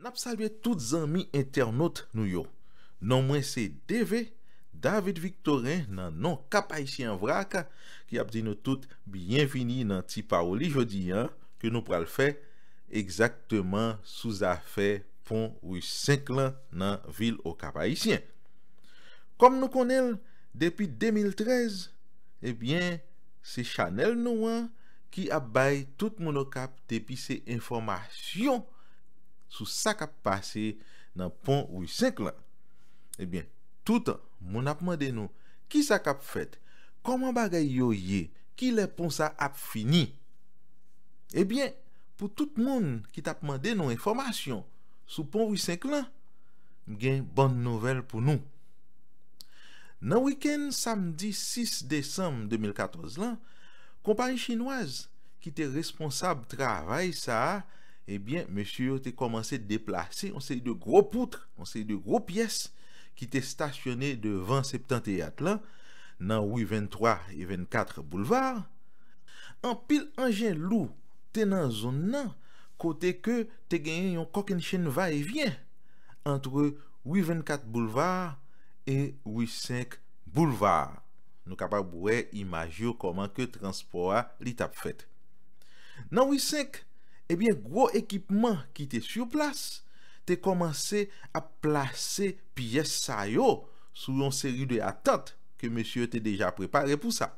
NAP SALVE TOUD ZANMI INTERNOTE NOUYO NON MWEN SE DEVE DAVID VICTOREN NAN NON KAPAYCHI YANVRAKA KI ABDI NOU TOUD BIENVINI NAN TI PAOLI JEDIYAN KE NOU PRAL FE EXAKTEMAN SOUZ AFEY pon wis 5 lan nan vil o kapayisyen. Kom nou konel depi 2013, ebyen se chanel nou an ki ap bay tout moun o kap tepi se informasyon sou sa kap pase nan pon wis 5 lan. Ebyen, eh tout moun ap mande nou ki sa kap fet, koman bagay yo ye, ki eh le pon sa ap fini. Ebyen, pou tout moun ki tap mande nou informasyon, Sou pon 8-5 lan, gen bon nouvel pou nou. Nan wiken, samdi 6 december 2014 lan, kompani chinoise ki eh te responsab travay sa, ebyen, mesur te komanse de deplase, on se y de gro poutre, on se y de gro piyes, ki te stasyone de 20-70 yat lan, nan 8-23 et 24 boulevard. An pil anjen lou, tenan zon nan, kote ke te genyen yon koken chen va e vyen antre 824 boulevar e 8-5 boulevar. Nou kapak bouwe imajyo koman ke transpoa li tap fet. Nan 8-5, ebyen gwo ekipman ki te surplas, te komanse a plase piye sayo sou yon seri de atat ke mesye te deja prepare pou sa.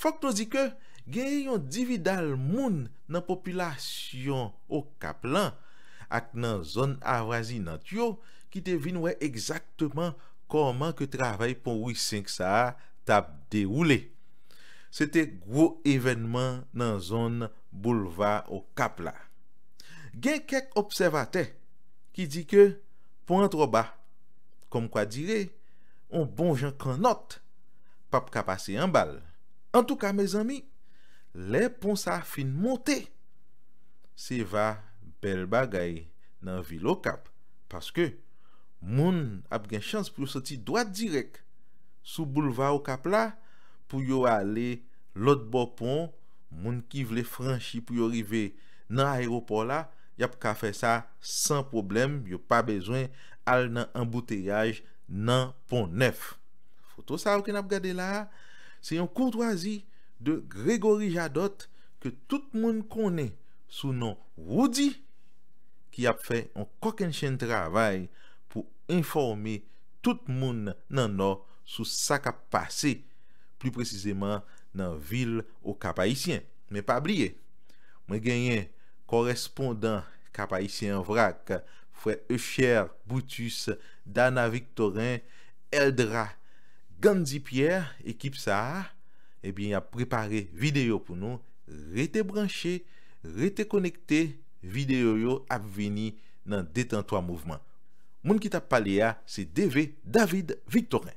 Fok nou zike, gen yon dividal moun nan popilasyon o kaplan ak nan zon avrazi nan tiyo ki te vinwe ekzaktman koman ke travay pou wisink sa tab de oule. Se te gwo evenman nan zon bouleva o kaplan. Gen kek observate ki di ke pou antro ba kom kwa dire on bon jan kran not pap kapase yon bal. An tou ka me zami Le pon sa fin monte Se va bel bagay nan vil o kap Paske moun ap gen chans pou yo soti doat direk Sou bouleva o kap la Pou yo ale lot bo pon Moun ki vle franshi pou yo rive nan aeropor la Yap ka fe sa san problem Yo pa bezwen al nan embouteyaj nan pon 9 Foto sa wke nan ap gade la Se yon kout wazi de Grégory Jadot ke tout moun konè sou nan Rudy ki ap fè an kokèn chèn travay pou informe tout moun nan nou sou sa kap pase plus precizèman nan vil ou kapayisyen. Mè pabliye, mè genyen korespondan kapayisyen vrak fwe Echère, Boutus, Dana Victorin, Eldra, Gandhi Pierre, ekip sa a, ebyen eh ap prepare videyo pou nou, rete branche, rete konekte videyo yo ap veni nan detento a mouvman. Moun ki tap pale ya, se DV David Victorin.